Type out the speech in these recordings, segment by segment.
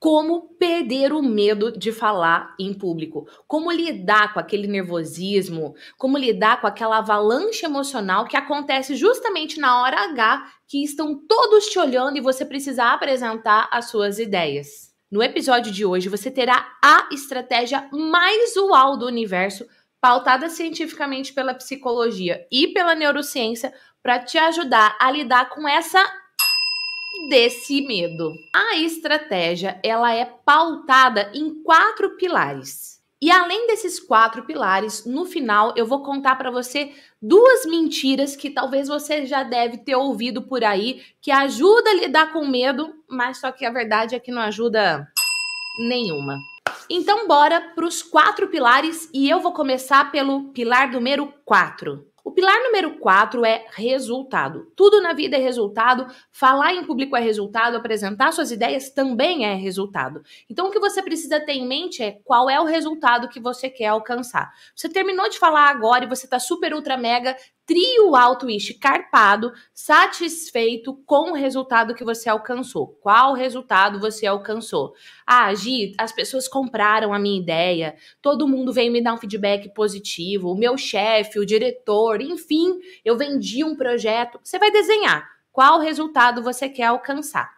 como perder o medo de falar em público, como lidar com aquele nervosismo, como lidar com aquela avalanche emocional que acontece justamente na hora H, que estão todos te olhando e você precisa apresentar as suas ideias. No episódio de hoje, você terá a estratégia mais usual do universo, pautada cientificamente pela psicologia e pela neurociência, para te ajudar a lidar com essa desse medo. A estratégia, ela é pautada em quatro pilares. E além desses quatro pilares, no final eu vou contar para você duas mentiras que talvez você já deve ter ouvido por aí, que ajuda a lidar com medo, mas só que a verdade é que não ajuda nenhuma. Então bora para os quatro pilares e eu vou começar pelo pilar número 4, o pilar número 4 é resultado. Tudo na vida é resultado, falar em público é resultado, apresentar suas ideias também é resultado. Então o que você precisa ter em mente é qual é o resultado que você quer alcançar. Você terminou de falar agora e você está super ultra mega trio altruísta carpado, satisfeito com o resultado que você alcançou. Qual resultado você alcançou? Ah, Gi, as pessoas compraram a minha ideia, todo mundo veio me dar um feedback positivo, o meu chefe, o diretor, enfim, eu vendi um projeto. Você vai desenhar qual resultado você quer alcançar.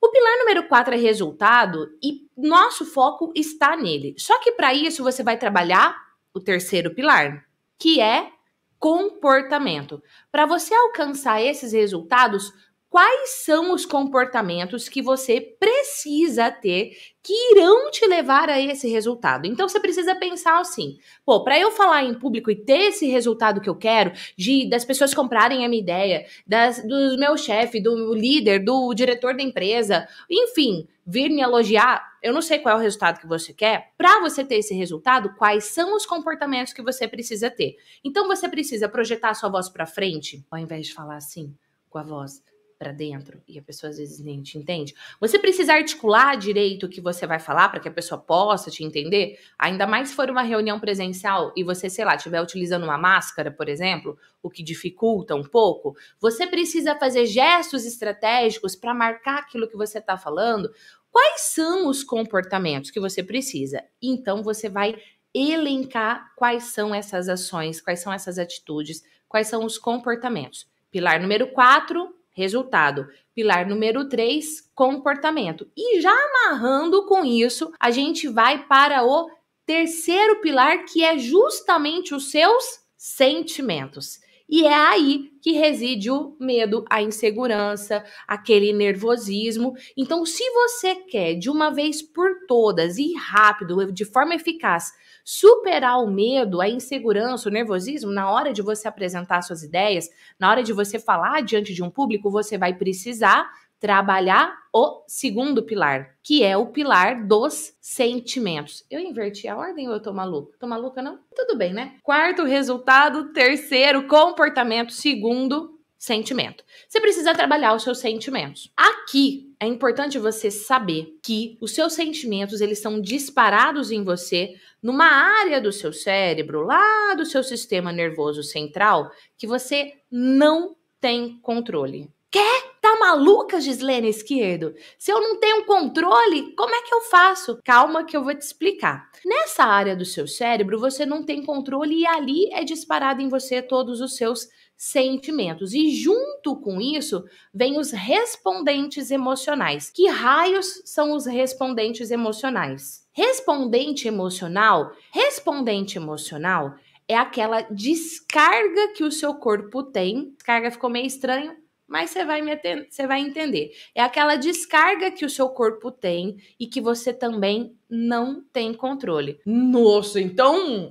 O pilar número 4 é resultado e nosso foco está nele. Só que para isso você vai trabalhar o terceiro pilar, que é comportamento. Para você alcançar esses resultados, quais são os comportamentos que você precisa ter que irão te levar a esse resultado. Então você precisa pensar assim, pô, para eu falar em público e ter esse resultado que eu quero, de das pessoas comprarem a minha ideia, das, do meu chefe, do líder, do diretor da empresa, enfim, vir me elogiar, eu não sei qual é o resultado que você quer. Para você ter esse resultado, quais são os comportamentos que você precisa ter? Então você precisa projetar sua voz para frente, ao invés de falar assim com a voz para dentro e a pessoa às vezes nem te entende. Você precisa articular direito o que você vai falar para que a pessoa possa te entender, ainda mais se for uma reunião presencial e você, sei lá, estiver utilizando uma máscara, por exemplo, o que dificulta um pouco. Você precisa fazer gestos estratégicos para marcar aquilo que você está falando. Quais são os comportamentos que você precisa? Então você vai elencar quais são essas ações, quais são essas atitudes, quais são os comportamentos. Pilar número 4, Resultado. Pilar número 3, comportamento. E já amarrando com isso, a gente vai para o terceiro pilar, que é justamente os seus sentimentos. E é aí que reside o medo, a insegurança, aquele nervosismo. Então, se você quer de uma vez por todas e rápido, de forma eficaz, superar o medo, a insegurança, o nervosismo, na hora de você apresentar suas ideias, na hora de você falar diante de um público, você vai precisar trabalhar o segundo pilar, que é o pilar dos sentimentos. Eu inverti a ordem ou eu tô maluca? Tô maluca não? Tudo bem, né? Quarto resultado, terceiro comportamento, segundo sentimento. Você precisa trabalhar os seus sentimentos. Aqui é importante você saber que os seus sentimentos eles são disparados em você numa área do seu cérebro, lá do seu sistema nervoso central, que você não tem controle. Quer? maluca, Gislene Esquerdo? Se eu não tenho controle, como é que eu faço? Calma que eu vou te explicar. Nessa área do seu cérebro, você não tem controle e ali é disparado em você todos os seus sentimentos. E junto com isso, vem os respondentes emocionais. Que raios são os respondentes emocionais? Respondente emocional, respondente emocional é aquela descarga que o seu corpo tem. Descarga ficou meio estranho, mas você vai, você vai entender. É aquela descarga que o seu corpo tem e que você também não tem controle. Nossa, então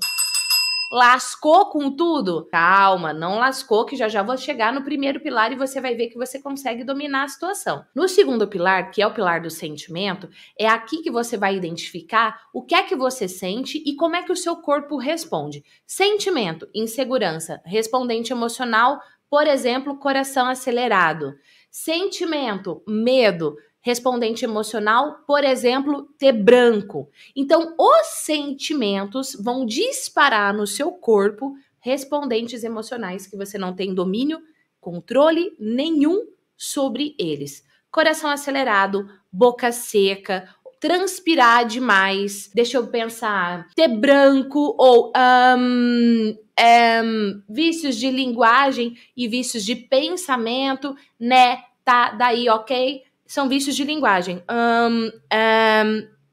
lascou com tudo? Calma, não lascou, que já já vou chegar no primeiro pilar e você vai ver que você consegue dominar a situação. No segundo pilar, que é o pilar do sentimento, é aqui que você vai identificar o que é que você sente e como é que o seu corpo responde. Sentimento, insegurança, respondente emocional, por exemplo, coração acelerado. Sentimento, medo, respondente emocional, por exemplo, ter branco. Então, os sentimentos vão disparar no seu corpo respondentes emocionais que você não tem domínio, controle nenhum sobre eles. Coração acelerado, boca seca, transpirar demais, deixa eu pensar, ter branco ou um, um, vícios de linguagem e vícios de pensamento, né? Tá daí, ok? São vícios de linguagem. Um,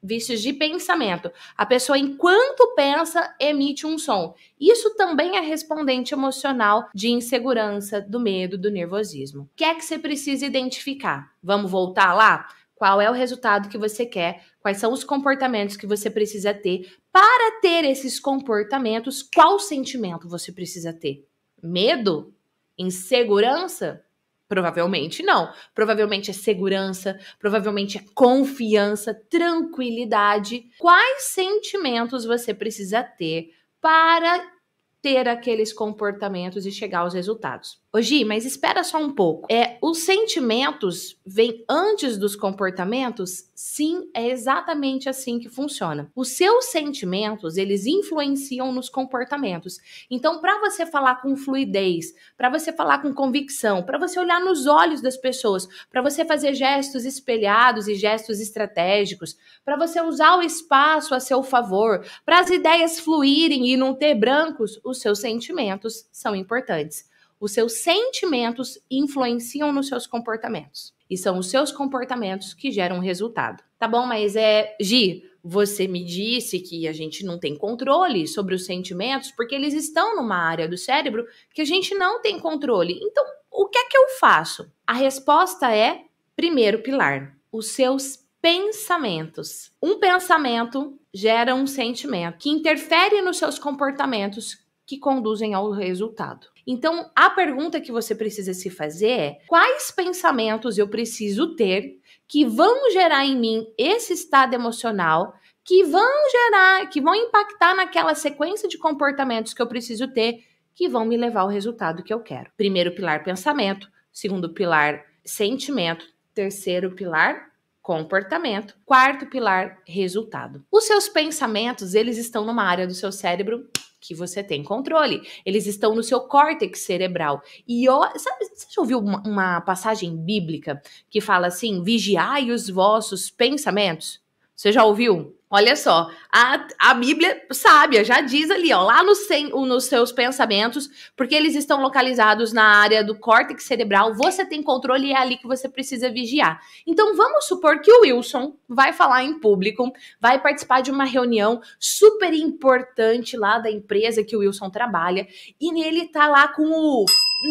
vícios de pensamento. A pessoa, enquanto pensa, emite um som. Isso também é respondente emocional de insegurança, do medo, do nervosismo. O que é que você precisa identificar? Vamos voltar lá? qual é o resultado que você quer, quais são os comportamentos que você precisa ter. Para ter esses comportamentos, qual sentimento você precisa ter? Medo? Insegurança? Provavelmente não. Provavelmente é segurança, provavelmente é confiança, tranquilidade. Quais sentimentos você precisa ter para ter aqueles comportamentos e chegar aos resultados? Oji, mas espera só um pouco. É, os sentimentos vêm antes dos comportamentos? Sim, é exatamente assim que funciona. Os seus sentimentos, eles influenciam nos comportamentos. Então, para você falar com fluidez, para você falar com convicção, para você olhar nos olhos das pessoas, para você fazer gestos espelhados e gestos estratégicos, para você usar o espaço a seu favor, para as ideias fluírem e não ter brancos, os seus sentimentos são importantes. Os seus sentimentos influenciam nos seus comportamentos. E são os seus comportamentos que geram resultado. Tá bom, mas é. Gi, você me disse que a gente não tem controle sobre os sentimentos, porque eles estão numa área do cérebro que a gente não tem controle. Então, o que é que eu faço? A resposta é: primeiro pilar, os seus pensamentos. Um pensamento gera um sentimento que interfere nos seus comportamentos, que conduzem ao resultado. Então, a pergunta que você precisa se fazer é: quais pensamentos eu preciso ter que vão gerar em mim esse estado emocional que vão gerar, que vão impactar naquela sequência de comportamentos que eu preciso ter que vão me levar ao resultado que eu quero. Primeiro pilar pensamento, segundo pilar sentimento, terceiro pilar comportamento, quarto pilar resultado. Os seus pensamentos, eles estão numa área do seu cérebro que você tem controle. Eles estão no seu córtex cerebral. E sabe, você já ouviu uma, uma passagem bíblica que fala assim: vigiai os vossos pensamentos? Você já ouviu? Olha só, a, a Bíblia sábia já diz ali, ó, lá no sem, nos seus pensamentos, porque eles estão localizados na área do córtex cerebral, você tem controle e é ali que você precisa vigiar. Então vamos supor que o Wilson vai falar em público, vai participar de uma reunião super importante lá da empresa que o Wilson trabalha, e ele tá lá com o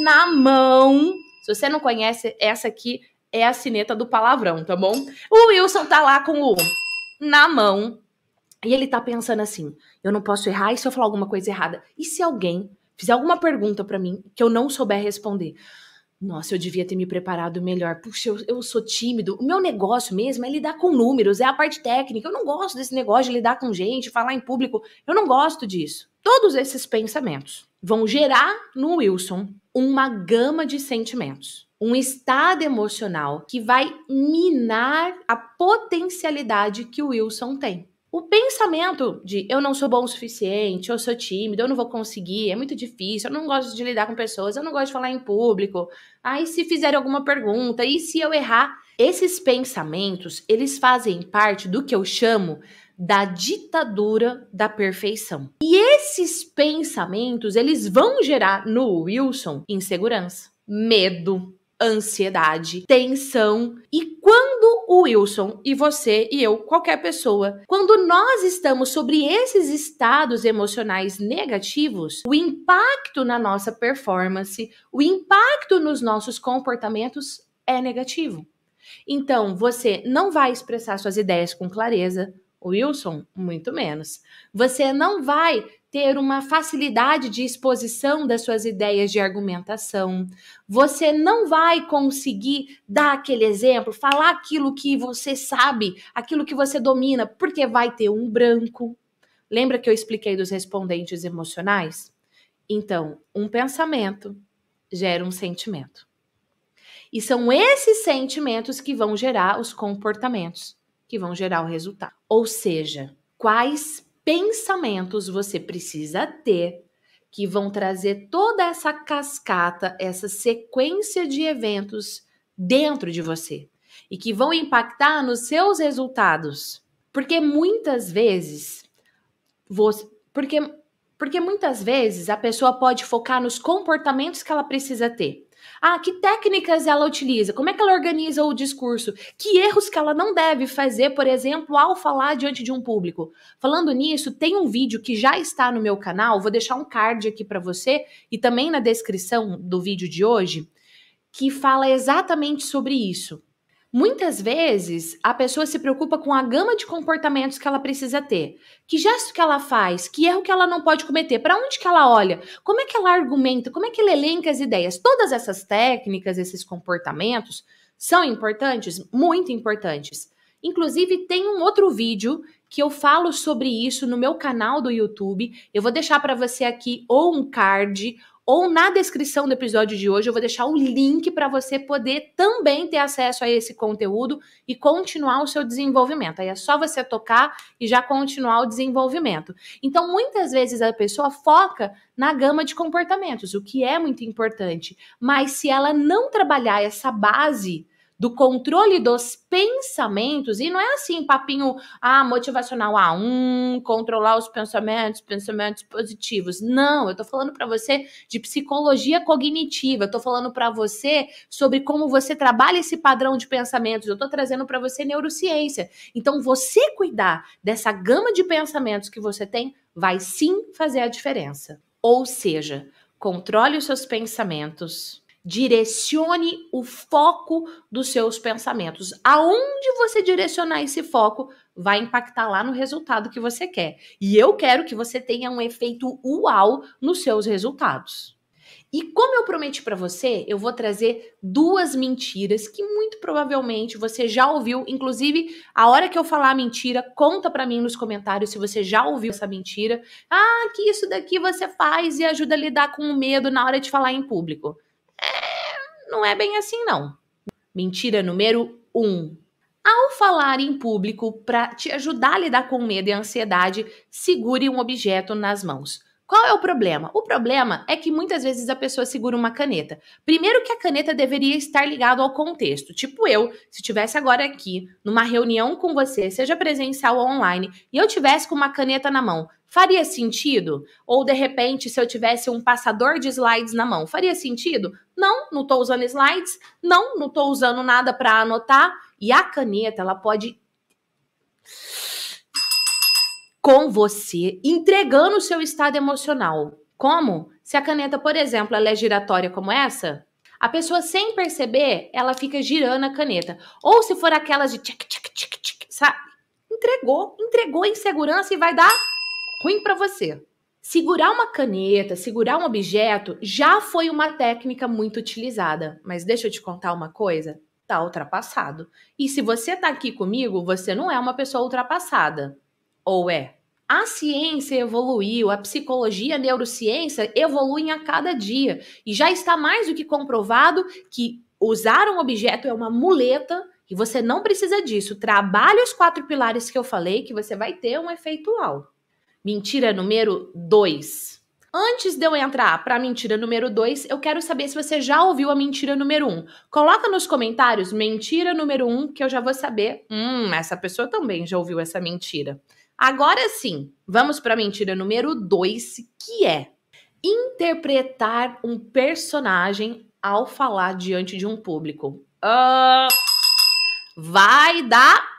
na mão. Se você não conhece, essa aqui é a sineta do palavrão, tá bom? O Wilson tá lá com o na mão. E ele tá pensando assim: eu não posso errar, e se eu falar alguma coisa errada? E se alguém fizer alguma pergunta para mim que eu não souber responder? Nossa, eu devia ter me preparado melhor. Puxa, eu, eu, sou tímido. O meu negócio mesmo é lidar com números, é a parte técnica. Eu não gosto desse negócio de lidar com gente, falar em público. Eu não gosto disso. Todos esses pensamentos vão gerar no Wilson uma gama de sentimentos um estado emocional que vai minar a potencialidade que o Wilson tem. O pensamento de eu não sou bom o suficiente, eu sou tímido, eu não vou conseguir, é muito difícil, eu não gosto de lidar com pessoas, eu não gosto de falar em público. Aí ah, se fizer alguma pergunta, e se eu errar, esses pensamentos, eles fazem parte do que eu chamo da ditadura da perfeição. E esses pensamentos, eles vão gerar no Wilson insegurança, medo, ansiedade, tensão. E quando o Wilson e você e eu, qualquer pessoa, quando nós estamos sobre esses estados emocionais negativos, o impacto na nossa performance, o impacto nos nossos comportamentos é negativo. Então, você não vai expressar suas ideias com clareza, Wilson, muito menos. Você não vai ter uma facilidade de exposição das suas ideias de argumentação. Você não vai conseguir dar aquele exemplo, falar aquilo que você sabe, aquilo que você domina, porque vai ter um branco. Lembra que eu expliquei dos respondentes emocionais? Então, um pensamento gera um sentimento. E são esses sentimentos que vão gerar os comportamentos, que vão gerar o resultado. Ou seja, quais pensamentos você precisa ter que vão trazer toda essa cascata, essa sequência de eventos dentro de você e que vão impactar nos seus resultados. Porque muitas vezes você, porque porque muitas vezes a pessoa pode focar nos comportamentos que ela precisa ter. Ah, que técnicas ela utiliza? Como é que ela organiza o discurso? Que erros que ela não deve fazer, por exemplo, ao falar diante de um público? Falando nisso, tem um vídeo que já está no meu canal, vou deixar um card aqui para você e também na descrição do vídeo de hoje, que fala exatamente sobre isso. Muitas vezes a pessoa se preocupa com a gama de comportamentos que ela precisa ter. Que gesto que ela faz, que erro que ela não pode cometer, para onde que ela olha, como é que ela argumenta, como é que ela elenca as ideias. Todas essas técnicas, esses comportamentos são importantes, muito importantes. Inclusive tem um outro vídeo que eu falo sobre isso no meu canal do YouTube. Eu vou deixar para você aqui ou um card ou na descrição do episódio de hoje eu vou deixar o link para você poder também ter acesso a esse conteúdo e continuar o seu desenvolvimento. Aí é só você tocar e já continuar o desenvolvimento. Então, muitas vezes a pessoa foca na gama de comportamentos, o que é muito importante, mas se ela não trabalhar essa base do controle dos pensamentos, e não é assim, papinho, ah, motivacional a ah, um, controlar os pensamentos, pensamentos positivos. Não, eu tô falando para você de psicologia cognitiva, eu tô falando para você sobre como você trabalha esse padrão de pensamentos, eu tô trazendo para você neurociência. Então, você cuidar dessa gama de pensamentos que você tem vai sim fazer a diferença. Ou seja, controle os seus pensamentos Direcione o foco dos seus pensamentos. Aonde você direcionar esse foco vai impactar lá no resultado que você quer. E eu quero que você tenha um efeito uau nos seus resultados. E como eu prometi para você, eu vou trazer duas mentiras que muito provavelmente você já ouviu. Inclusive, a hora que eu falar a mentira, conta para mim nos comentários se você já ouviu essa mentira. Ah, que isso daqui você faz e ajuda a lidar com o medo na hora de falar em público não é bem assim, não. Mentira número 1. Um. Ao falar em público, para te ajudar a lidar com medo e ansiedade, segure um objeto nas mãos. Qual é o problema? O problema é que muitas vezes a pessoa segura uma caneta. Primeiro que a caneta deveria estar ligada ao contexto. Tipo eu, se estivesse agora aqui numa reunião com você, seja presencial ou online, e eu tivesse com uma caneta na mão, Faria sentido? Ou de repente, se eu tivesse um passador de slides na mão, faria sentido? Não, não estou usando slides, não, não estou usando nada para anotar. E a caneta, ela pode com você, entregando o seu estado emocional. Como? Se a caneta, por exemplo, ela é giratória como essa, a pessoa sem perceber, ela fica girando a caneta. Ou se for aquelas de tchac, tchac, tchac, sabe? Entregou, entregou em segurança e vai dar ruim para você. Segurar uma caneta, segurar um objeto já foi uma técnica muito utilizada, mas deixa eu te contar uma coisa, tá ultrapassado. E se você tá aqui comigo, você não é uma pessoa ultrapassada. Ou é? A ciência evoluiu, a psicologia, a neurociência evoluem a cada dia. E já está mais do que comprovado que usar um objeto é uma muleta e você não precisa disso. Trabalhe os quatro pilares que eu falei, que você vai ter um efeito alto mentira número 2. Antes de eu entrar para a mentira número 2, eu quero saber se você já ouviu a mentira número 1. Um. Coloca nos comentários mentira número 1 um, que eu já vou saber. Hum, essa pessoa também já ouviu essa mentira. Agora sim, vamos para a mentira número 2, que é interpretar um personagem ao falar diante de um público. Uh, vai dar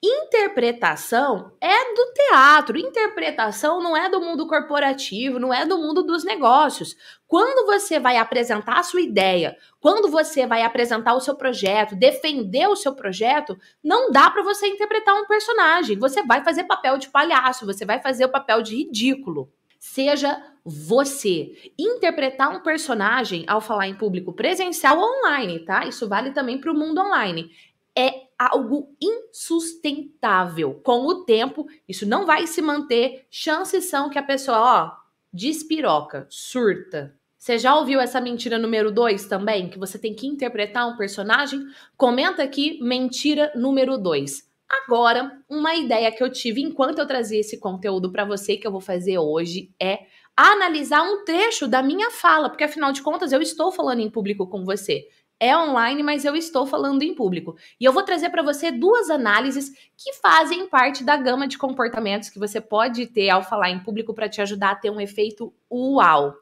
Interpretação é do teatro, interpretação não é do mundo corporativo, não é do mundo dos negócios. Quando você vai apresentar a sua ideia, quando você vai apresentar o seu projeto, defender o seu projeto, não dá para você interpretar um personagem. Você vai fazer papel de palhaço, você vai fazer o papel de ridículo. Seja você. Interpretar um personagem ao falar em público presencial ou online, tá? Isso vale também para o mundo online. É algo insustentável. Com o tempo, isso não vai se manter. Chances são que a pessoa, ó, despiroca, surta. Você já ouviu essa mentira número 2 também? Que você tem que interpretar um personagem? Comenta aqui, mentira número 2. Agora, uma ideia que eu tive enquanto eu trazia esse conteúdo para você que eu vou fazer hoje é analisar um trecho da minha fala, porque afinal de contas eu estou falando em público com você é online, mas eu estou falando em público. E eu vou trazer para você duas análises que fazem parte da gama de comportamentos que você pode ter ao falar em público para te ajudar a ter um efeito uau.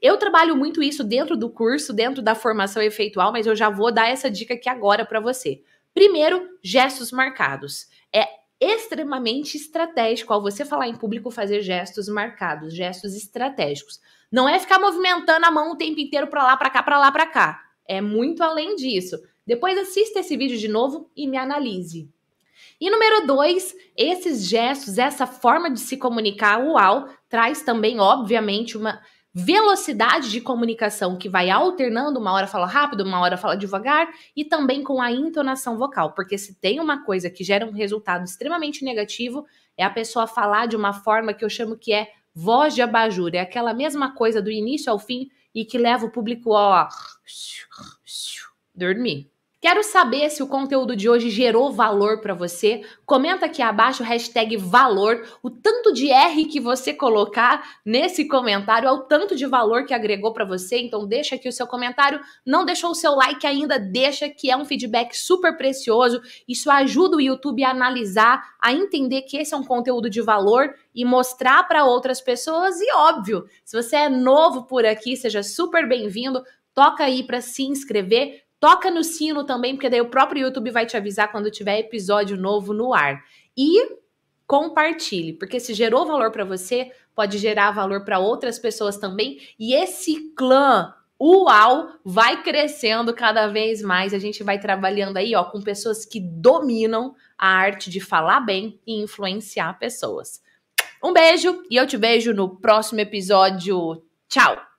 Eu trabalho muito isso dentro do curso, dentro da formação efeitual, mas eu já vou dar essa dica aqui agora para você. Primeiro, gestos marcados. É extremamente estratégico ao você falar em público fazer gestos marcados, gestos estratégicos. Não é ficar movimentando a mão o tempo inteiro para lá, para cá, para lá, para cá é muito além disso. Depois assista esse vídeo de novo e me analise. E número dois, esses gestos, essa forma de se comunicar, uau, traz também, obviamente, uma velocidade de comunicação que vai alternando, uma hora fala rápido, uma hora fala devagar, e também com a entonação vocal, porque se tem uma coisa que gera um resultado extremamente negativo, é a pessoa falar de uma forma que eu chamo que é voz de abajur, é aquela mesma coisa do início ao fim e que leva o público a dormir. Quero saber se o conteúdo de hoje gerou valor para você. Comenta aqui abaixo hashtag valor. O tanto de R que você colocar nesse comentário é o tanto de valor que agregou para você. Então deixa aqui o seu comentário. Não deixou o seu like ainda, deixa que é um feedback super precioso. Isso ajuda o YouTube a analisar, a entender que esse é um conteúdo de valor e mostrar para outras pessoas. E óbvio, se você é novo por aqui, seja super bem-vindo. Toca aí para se inscrever, Toca no sino também, porque daí o próprio YouTube vai te avisar quando tiver episódio novo no ar. E compartilhe, porque se gerou valor para você, pode gerar valor para outras pessoas também. E esse clã Uau vai crescendo cada vez mais. A gente vai trabalhando aí, ó, com pessoas que dominam a arte de falar bem e influenciar pessoas. Um beijo e eu te vejo no próximo episódio. Tchau.